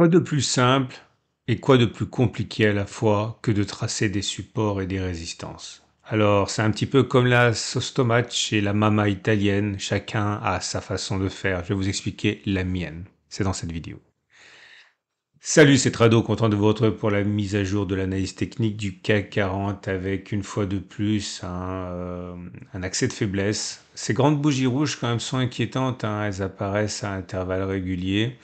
Quoi de plus simple et quoi de plus compliqué à la fois que de tracer des supports et des résistances Alors, c'est un petit peu comme la Sostomach chez la mama italienne, chacun a sa façon de faire. Je vais vous expliquer la mienne. C'est dans cette vidéo. Salut, c'est Trado, content de vous retrouver pour la mise à jour de l'analyse technique du CAC 40 avec une fois de plus euh, un, accès de faiblesse. Ces grandes bougies rouges quand même sont inquiétantes, hein. elles apparaissent à intervalles réguliers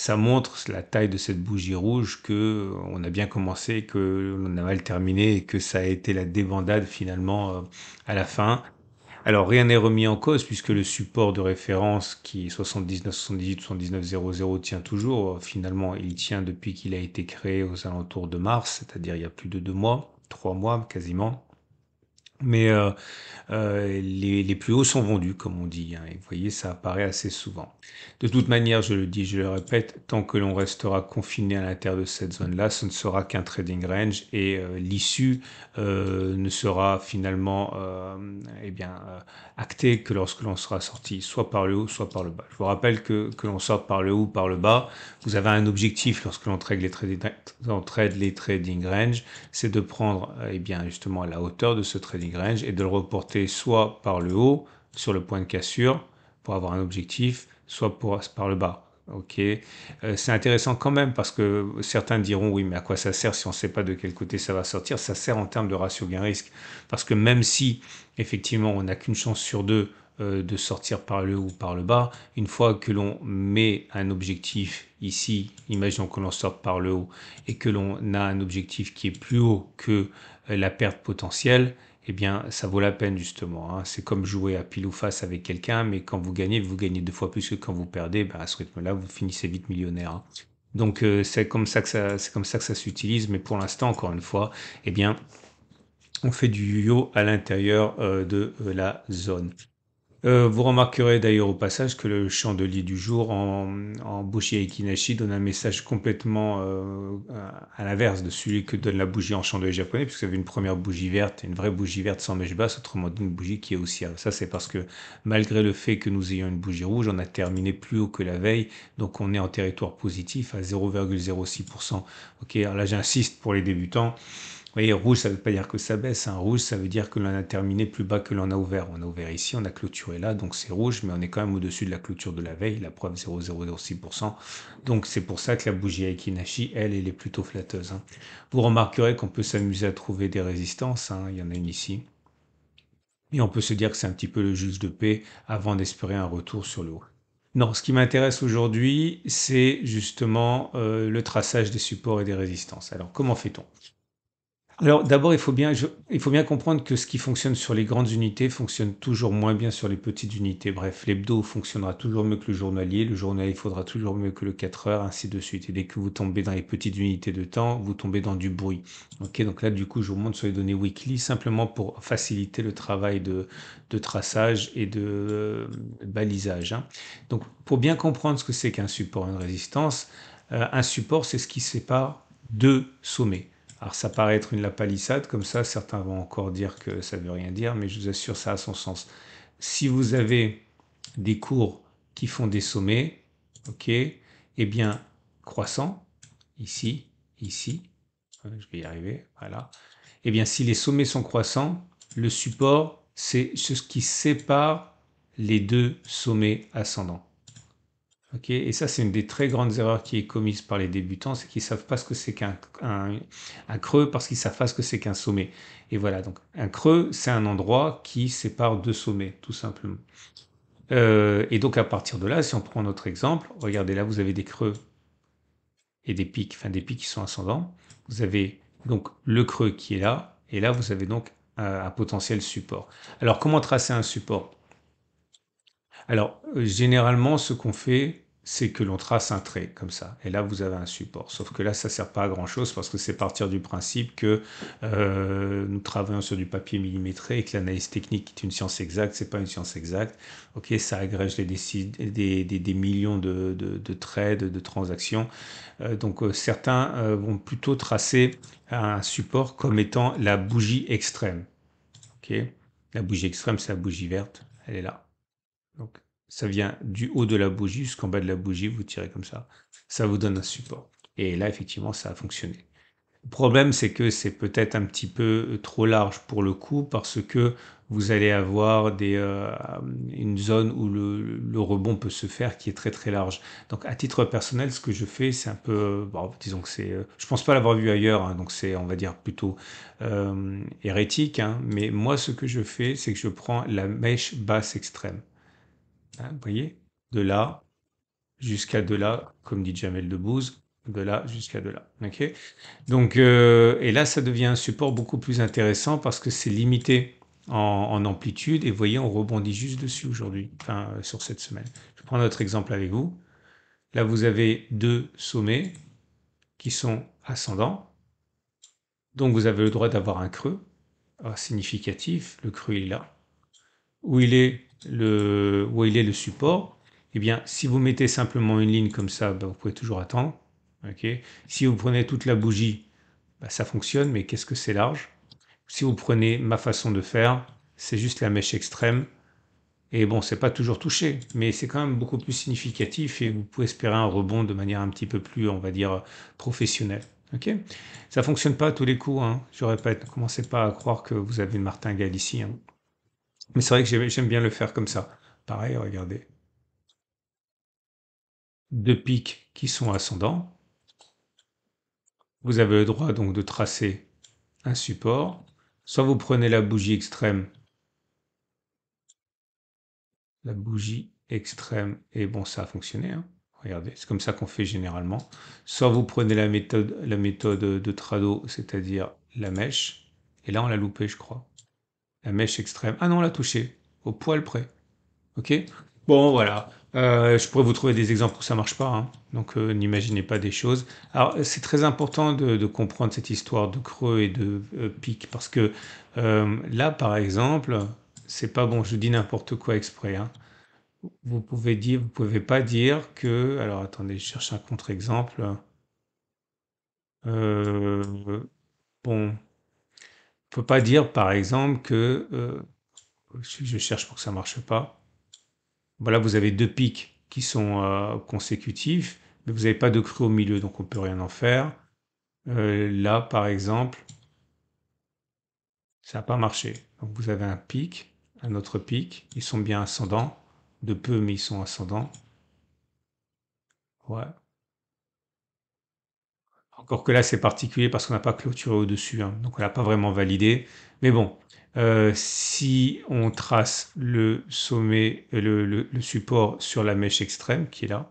ça montre la taille de cette bougie rouge que euh, on a bien commencé, que l'on a mal terminé et que ça a été la débandade finalement euh, à la fin. Alors rien n'est remis en cause puisque le support de référence qui 79 78 79 tient toujours. Euh, finalement, il tient depuis qu'il a été créé aux alentours de mars, c'est-à-dire il y a plus de deux mois, trois mois quasiment mais euh, euh, les, plus hauts sont vendus, comme on dit. Hein, et vous voyez, ça apparaît assez souvent. De toute manière, je le dis, je le répète, tant que l'on restera confiné à l'intérieur de cette zone-là, ce ne sera qu'un trading range et euh, l'issue ne sera finalement eh bien, actée que lorsque l'on sera sorti, soit par le haut, soit par le bas. Je vous rappelle que, l'on sort par le haut ou par le bas, vous avez un objectif lorsque l'on trade les trading, ranges range, c'est de prendre eh bien, justement la hauteur de ce trading et de le reporter soit par le haut sur le point de cassure pour avoir un objectif, soit par le bas. Ok, euh, c'est intéressant quand même parce que certains diront oui, mais à quoi ça sert si on ne sait pas de quel côté ça va sortir Ça sert en termes de ratio gain-risque parce que même si effectivement on n'a qu'une chance sur deux euh, de sortir par le haut ou par le bas, une fois que l'on met un objectif ici, imaginons que l'on sorte par le haut et que l'on a un objectif qui est plus haut que euh, la perte potentielle, eh bien, ça vaut la peine justement. Hein. C'est comme jouer à pile ou face avec quelqu'un, mais quand vous gagnez, vous gagnez deux fois plus que quand vous perdez. Ben, à ce rythme-là, vous finissez vite millionnaire. Hein. Donc euh, c'est comme ça que ça, c'est comme ça ça s'utilise. Mais pour l'instant, encore une fois, eh bien, on fait du yo à l'intérieur euh, de euh, la zone. Euh, vous remarquerez d'ailleurs au passage que le chandelier du jour en, en bougie Aikinashi donne un message complètement euh, à l'inverse de celui que donne la bougie en chandelier japonais, puisque vous avez une première bougie verte, une vraie bougie verte sans mèche basse, autrement dit une bougie qui est aussi Ça, c'est parce que malgré le fait que nous ayons une bougie rouge, on a terminé plus haut que la veille, donc on est en territoire positif à 0,06%. Ok, alors là j'insiste pour les débutants. Vous voyez, rouge, ça ne veut pas dire que ça baisse. Un hein. Rouge, ça veut dire que l'on a terminé plus bas que l'on a ouvert. On a ouvert ici, on a clôturé là, donc c'est rouge, mais on est quand même au-dessus de la clôture de la veille, la preuve 0,06%. Donc c'est pour ça que la bougie Aikinashi, elle, elle est plutôt flatteuse. Hein. Vous remarquerez qu'on peut s'amuser à trouver des résistances. Hein. Il y en a une ici. Et on peut se dire que c'est un petit peu le juge de paix avant d'espérer un retour sur le haut. Non, ce qui m'intéresse aujourd'hui, c'est justement euh, le traçage des supports et des résistances. Alors, comment fait-on alors d'abord, il, faut bien, il faut bien comprendre que ce qui fonctionne sur les grandes unités fonctionne toujours moins bien sur les petites unités. Bref, l'hebdo fonctionnera toujours mieux que le journalier, le journalier faudra toujours mieux que le 4 heures, ainsi de suite. Et dès que vous tombez dans les petites unités de temps, vous tombez dans du bruit. Ok, donc là, du coup, je vous montre sur les données weekly simplement pour faciliter le travail de, de traçage et de euh, balisage. Hein. Donc pour bien comprendre ce que c'est qu'un support et une résistance, euh, un support, c'est ce qui sépare deux sommets. Alors ça paraît être une lapalissade, comme ça certains vont encore dire que ça ne veut rien dire, mais je vous assure, ça a son sens. Si vous avez des cours qui font des sommets, ok, eh bien croissant, ici, ici, hein, je vais y arriver, voilà. Eh bien si les sommets sont croissants, le support, c'est ce qui sépare les deux sommets ascendants et ça, c'est une des très grandes erreurs qui est commise par les débutants, c'est qu'ils ne savent pas ce que c'est qu'un creux parce qu'ils ne savent pas ce que c'est qu'un sommet. Et voilà, donc un creux, c'est un endroit qui sépare deux sommets, tout simplement. Euh, et donc à partir de là, si on prend notre exemple, regardez là, vous avez des creux et des pics, enfin des pics qui sont ascendants. Vous avez donc le creux qui est là, et là, vous avez donc un, potentiel support. Alors comment tracer un support alors, euh, généralement, ce qu'on fait, c'est que l'on trace un trait comme ça. Et là, vous avez un support. Sauf que là, ça ne sert pas à grand-chose parce que c'est partir du principe que euh, nous travaillons sur du papier millimétré et que l'analyse technique est une science exacte, Ce n'est pas une science exacte. Ok, ça agrège des, des, des, millions de, de, de, traits, de, transactions. Euh, donc euh, certains vont plutôt tracer un support comme étant la bougie extrême. Ok, la bougie extrême, c'est la bougie verte. Elle est là. Donc ça vient du haut de la bougie jusqu'en bas de la bougie, vous tirez comme ça, ça vous donne un support. Et là, effectivement, ça a fonctionné. Le problème, c'est que c'est peut-être un petit peu euh, trop large pour le coup parce que vous allez avoir euh, une zone où le, rebond peut se faire qui est très très large. Donc à titre personnel, ce que je fais, c'est un peu, euh, disons que c'est, je pense pas l'avoir vu ailleurs, hein, donc c'est, on va dire plutôt hérétique. Hein. mais moi, ce que je fais, c'est que je prends la mèche basse extrême. Hein, vous voyez De là jusqu'à de là, comme dit Jamel Bouze, de là jusqu'à de là. Donc, euh, et là, ça devient un support beaucoup plus intéressant parce que c'est limité en, amplitude. Et vous voyez, on rebondit juste dessus aujourd'hui, euh, sur cette semaine. Je prends notre exemple avec vous. Là, vous avez deux sommets qui sont ascendants. Donc, vous avez le droit d'avoir un creux ah, significatif. Le creux est là où il est le, où il est le support, eh bien, si vous mettez simplement une ligne comme ça, bah, vous pouvez toujours attendre. Ok si vous prenez toute la bougie, bah, ça fonctionne, mais qu'est-ce que c'est large Si vous prenez ma façon de faire, c'est juste la mèche extrême. Et bon, c'est pas toujours touché, mais c'est quand même beaucoup plus significatif et vous pouvez espérer un rebond de manière un petit peu plus, on va dire, professionnelle. Ok Ça fonctionne pas tous les coups, hein, je répète, ne commencez pas à croire que vous avez une martingale ici. Hein. Mais c'est vrai que j'aime bien le faire comme ça. Pareil, regardez. Deux pics qui sont ascendants. Vous avez le droit donc de tracer un support. Soit vous prenez la bougie extrême. La bougie extrême, et bon, ça a fonctionné. Hein. Regardez, c'est comme ça qu'on fait généralement. Soit vous prenez la méthode, la méthode de Trado, c'est-à-dire la mèche. Et là, on l'a loupé, je crois. La mèche extrême. Ah non, l'a toucher Au poil près. Ok Bon, voilà. Euh, je pourrais vous trouver des exemples où ça marche pas. Hein. Donc, euh, n'imaginez pas des choses. Alors, c'est très important de, comprendre cette histoire de creux et de euh, pics Parce que là, par exemple, c'est pas bon. Je dis n'importe quoi exprès. Hein. Vous pouvez dire, vous pouvez pas dire que. Alors, attendez, je cherche un contre-exemple. bon ne peut pas dire, par exemple, que euh, je cherche pour que ça ne marche pas. Voilà, vous avez deux pics qui sont euh, consécutifs, mais vous n'avez pas de cru au milieu, donc on ne peut rien en faire. Euh, là, par exemple, ça n'a pas marché. vous avez un pic, un autre pic, ils sont bien ascendants, de peu, mais ils sont ascendants. Ouais, encore que là, c'est particulier parce qu'on n'a pas clôturé au-dessus, hein. donc on n'a pas vraiment validé. Mais bon, euh, si on trace le sommet, euh, le, support sur la mèche extrême qui est là,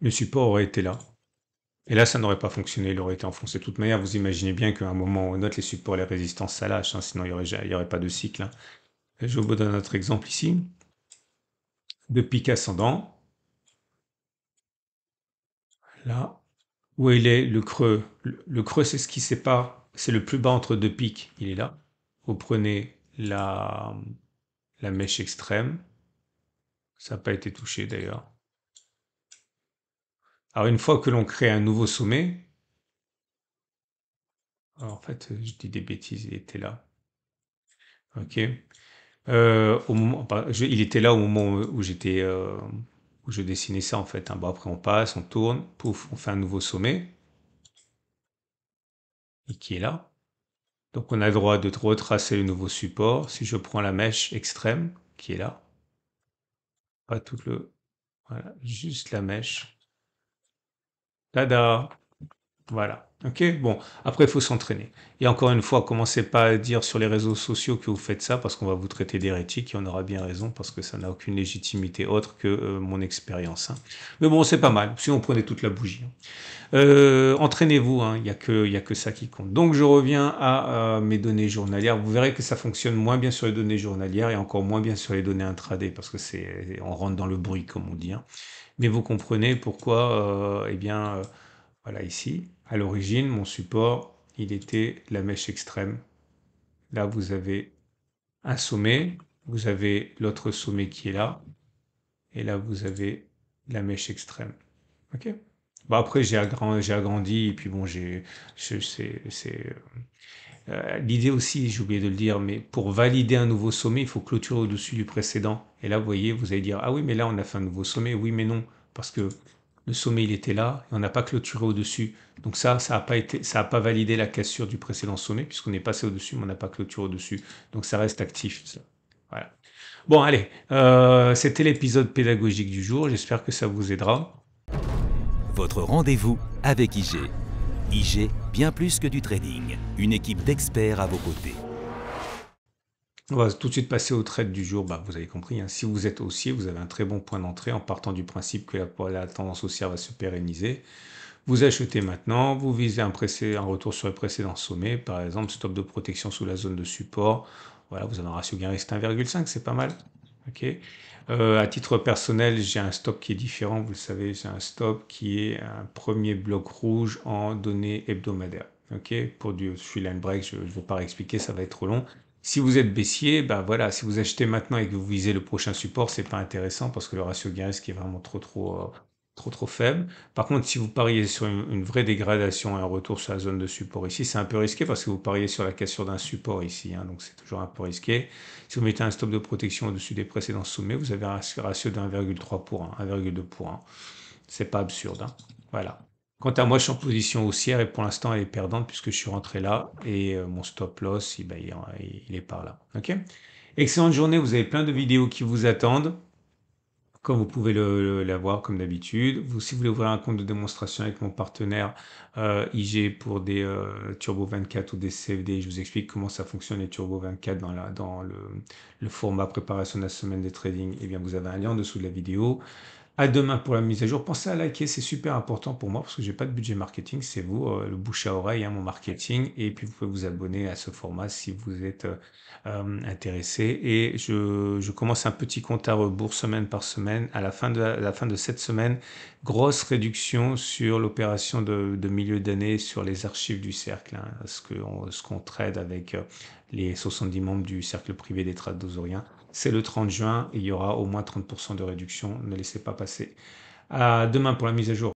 le support aurait été là. Et là, ça n'aurait pas fonctionné, il aurait été enfoncé. De toute manière, vous imaginez bien qu'à un moment on note un les supports et les résistances, ça lâche, hein, sinon il n'y aurait, pas de cycle. Hein. Je vous donne un autre exemple ici, de pic ascendant. Là, où il est le creux Le creux, c'est ce qui sépare, c'est le plus bas entre deux pics. Il est là. Vous prenez la, la mèche extrême. Ça n'a pas été touché d'ailleurs. Alors une fois que l'on crée un nouveau sommet, en fait je dis des bêtises, il était là. Ok. Euh, au moment, il était là au moment où j'étais euh, où je dessinais ça en fait. un hein. Bon, après on passe, on tourne, pouf, on fait un nouveau sommet. Et qui est là. Donc on a le droit de retracer le nouveau support. Si je prends la mèche extrême, qui est là, pas tout le... Voilà, juste la mèche. Tada voilà. Ok, bon, après, il faut s'entraîner. Et encore une fois, commencez pas à dire sur les réseaux sociaux que vous faites ça parce qu'on va vous traiter d'hérétique et on aura bien raison parce que ça n'a aucune légitimité autre que euh, mon expérience. Hein. Mais bon, c'est pas mal, si on prenait toute la bougie. Hein. Euh, entraînez-vous, hein, il n'y a, que, a que ça qui compte. Donc, je reviens à mes données journalières. Vous verrez que ça fonctionne moins bien sur les données journalières et encore moins bien sur les données intraday parce que c'est on rentre dans le bruit, comme on dit. Mais vous comprenez pourquoi, euh, eh bien, voilà, ici. À l'origine, mon support, il était la mèche extrême. Là, vous avez un sommet, vous avez l'autre sommet qui est là, et là, vous avez la mèche extrême. Ok après, j'ai agrandi, agrandi, et puis bon, j'ai, c'est, euh, euh, l'idée aussi, j'ai oublié de le dire, mais pour valider un nouveau sommet, il faut clôturer au-dessus du précédent. Et là, vous voyez, vous allez dire, ah oui, mais là, on a fait un nouveau sommet, oui, mais non, parce que le sommet il était là, et on n'a pas clôturé au-dessus. Donc ça, ça n'a pas, été, ça a pas validé la cassure du précédent sommet, puisqu'on est passé au-dessus, mais on n'a pas clôturé au-dessus. Donc ça reste actif. Voilà. Bon, allez, euh, c'était l'épisode pédagogique du jour, j'espère que ça vous aidera. Votre rendez-vous avec IG. IG, bien plus que du trading, une équipe d'experts à vos côtés. On va tout de suite passer au trade du jour. Bah, vous avez compris, hein. si vous êtes haussier, vous avez un très bon point d'entrée en partant du principe que la, tendance haussière va se pérenniser. Vous achetez maintenant, vous visez un, retour sur le précédent sommet, par exemple stop de protection sous la zone de support. Voilà, vous avez un ratio gain risque 1,5, c'est pas mal. Ok. Euh, à titre personnel, j'ai un stop qui est différent. Vous le savez, j'ai un stop qui est un premier bloc rouge en données hebdomadaires. Ok. Pour du, je suis line break, je ne vais pas réexpliquer, ça va être trop long. Si vous êtes baissier, ben voilà, si vous achetez maintenant et que vous visez le prochain support, c'est pas intéressant parce que le ratio gain-risque est vraiment trop trop euh, trop trop faible. Par contre, si vous pariez sur une, vraie dégradation et un retour sur la zone de support ici, c'est un peu risqué parce que vous pariez sur la cassure d'un support ici, hein, donc c'est toujours un peu risqué. Si vous mettez un stop de protection au-dessus des précédents sommets, vous avez un ratio de 1,3 pour 1, 1,2 pour 1. C'est pas absurde, hein voilà. Quant à moi, je suis en position haussière et pour l'instant, elle est perdante puisque je suis rentré là et euh, mon stop loss, il, bah, il est par là. Ok Excellente journée, vous avez plein de vidéos qui vous attendent. Comme vous pouvez le, la voir comme d'habitude. Vous, si vous voulez ouvrir un compte de démonstration avec mon partenaire euh, IG pour des euh, Turbo 24 ou des CFD, je vous explique comment ça fonctionne les Turbo 24 dans, dans le, format préparation de la semaine de trading. Et eh bien, vous avez un lien en dessous de la vidéo. À demain pour la mise à jour. Pensez à liker, c'est super important pour moi parce que je n'ai pas de budget marketing, c'est vous, euh, le bouche à oreille, hein, mon marketing. Et puis vous pouvez vous abonner à ce format si vous êtes euh, euh, intéressé. Et je, commence un petit compte à rebours semaine par semaine. À la fin de, la, fin de cette semaine, grosse réduction sur l'opération de, milieu d'année sur les archives du cercle, hein, ce qu'on trade avec les 70 membres du cercle privé des trades tradosauriens c'est le 30 juin il y aura au moins 30% de réduction. Ne laissez pas passer. À demain pour la mise à jour.